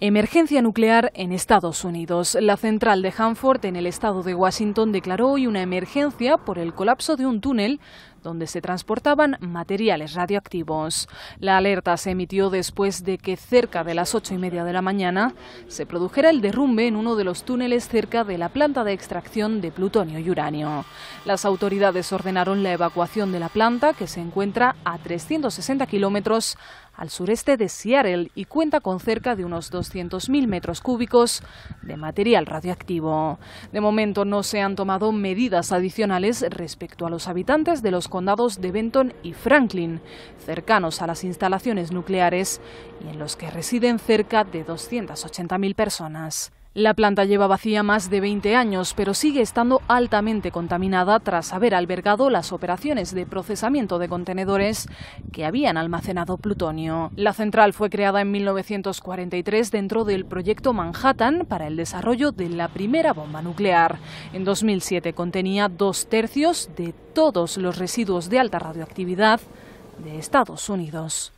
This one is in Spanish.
Emergencia nuclear en Estados Unidos. La central de Hanford en el estado de Washington declaró hoy una emergencia por el colapso de un túnel donde se transportaban materiales radioactivos. La alerta se emitió después de que cerca de las ocho y media de la mañana se produjera el derrumbe en uno de los túneles cerca de la planta de extracción de plutonio y uranio. Las autoridades ordenaron la evacuación de la planta, que se encuentra a 360 kilómetros al sureste de Seattle y cuenta con cerca de unos 200.000 metros cúbicos de material radioactivo. De momento no se han tomado medidas adicionales respecto a los habitantes de los condados de Benton y Franklin, cercanos a las instalaciones nucleares y en los que residen cerca de 280.000 personas. La planta lleva vacía más de 20 años, pero sigue estando altamente contaminada tras haber albergado las operaciones de procesamiento de contenedores que habían almacenado plutonio. La central fue creada en 1943 dentro del proyecto Manhattan para el desarrollo de la primera bomba nuclear. En 2007 contenía dos tercios de todos los residuos de alta radioactividad de Estados Unidos.